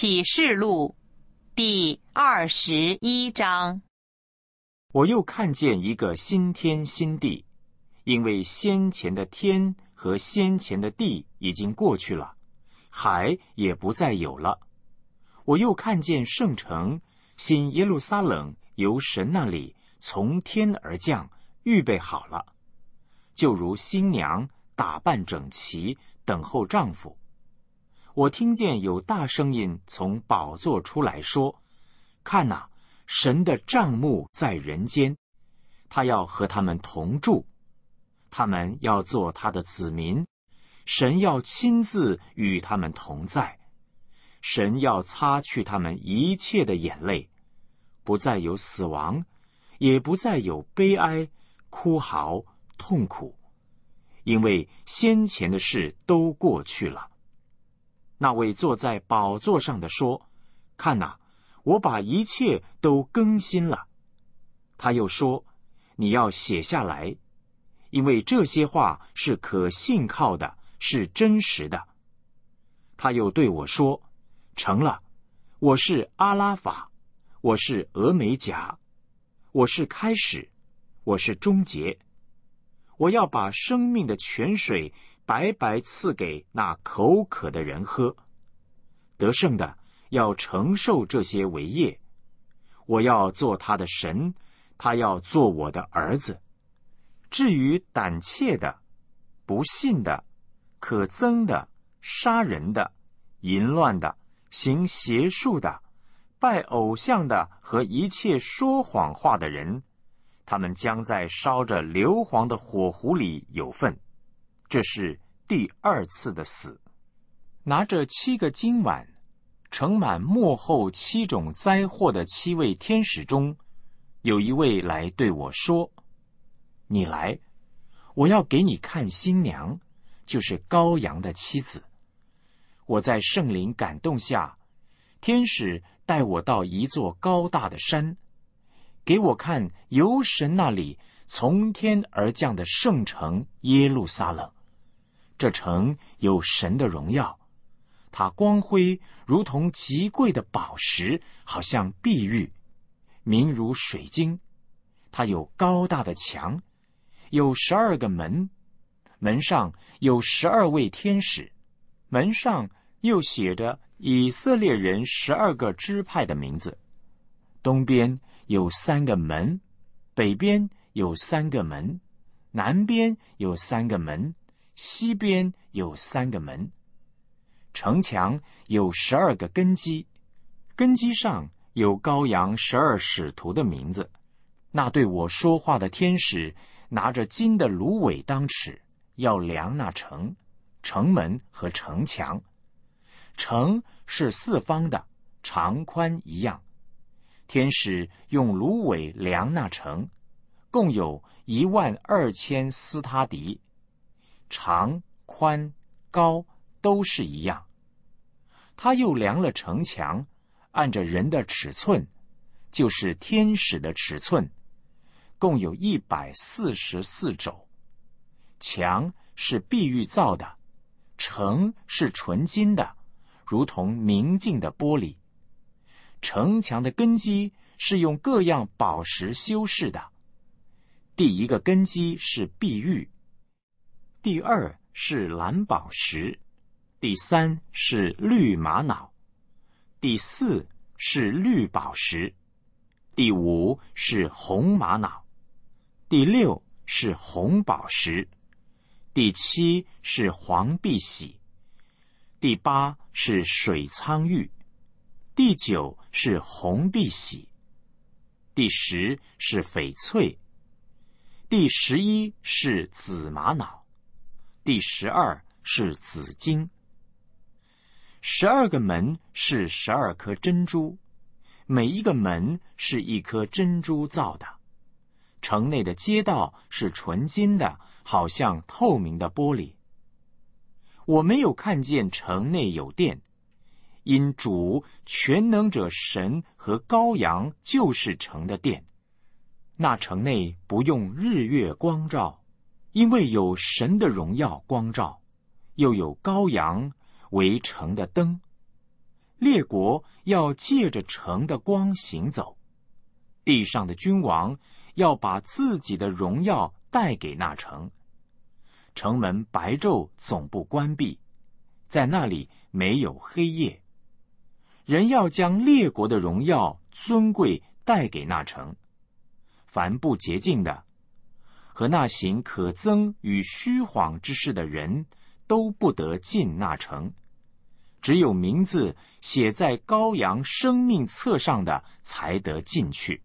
启示录，第二十一章。我又看见一个新天新地，因为先前的天和先前的地已经过去了，海也不再有了。我又看见圣城新耶路撒冷由神那里从天而降，预备好了，就如新娘打扮整齐，等候丈夫。我听见有大声音从宝座出来说：“看哪，神的账目在人间，他要和他们同住，他们要做他的子民，神要亲自与他们同在，神要擦去他们一切的眼泪，不再有死亡，也不再有悲哀、哭嚎、痛苦，因为先前的事都过去了。”那位坐在宝座上的说：“看呐，我把一切都更新了。”他又说：“你要写下来，因为这些话是可信靠的，是真实的。”他又对我说：“成了，我是阿拉法，我是俄美甲，我是开始，我是终结，我要把生命的泉水。”白白赐给那口渴的人喝，得胜的要承受这些伟业。我要做他的神，他要做我的儿子。至于胆怯的、不信的、可憎的、杀人的、淫乱的、行邪术的、拜偶像的和一切说谎话的人，他们将在烧着硫磺的火壶里有份。这是第二次的死。拿着七个金碗，盛满幕后七种灾祸的七位天使中，有一位来对我说：“你来，我要给你看新娘，就是羔羊的妻子。”我在圣灵感动下，天使带我到一座高大的山，给我看由神那里从天而降的圣城耶路撒冷。这城有神的荣耀，它光辉如同极贵的宝石，好像碧玉，明如水晶。它有高大的墙，有十二个门，门上有十二位天使，门上又写着以色列人十二个支派的名字。东边有三个门，北边有三个门，南边有三个门。西边有三个门，城墙有十二个根基，根基上有羔羊十二使徒的名字。那对我说话的天使拿着金的芦苇当尺，要量那城、城门和城墙。城是四方的，长宽一样。天使用芦苇量那城，共有一万二千斯塔迪。长、宽、高都是一样。他又量了城墙，按着人的尺寸，就是天使的尺寸，共有一百四十四肘。墙是碧玉造的，城是纯金的，如同明净的玻璃。城墙的根基是用各样宝石修饰的。第一个根基是碧玉。第二是蓝宝石，第三是绿玛瑙，第四是绿宝石，第五是红玛瑙，第六是红宝石，第七是黄碧玺，第八是水苍玉，第九是红碧玺，第十是翡翠，第十一是紫玛瑙。第十二是紫金，十二个门是十二颗珍珠，每一个门是一颗珍珠造的。城内的街道是纯金的，好像透明的玻璃。我没有看见城内有电，因主全能者神和羔羊就是城的殿，那城内不用日月光照。因为有神的荣耀光照，又有羔羊为城的灯，列国要借着城的光行走；地上的君王要把自己的荣耀带给那城。城门白昼总不关闭，在那里没有黑夜。人要将列国的荣耀尊贵带给那城。凡不洁净的。和那行可憎与虚谎之事的人，都不得进那城。只有名字写在羔羊生命册上的，才得进去。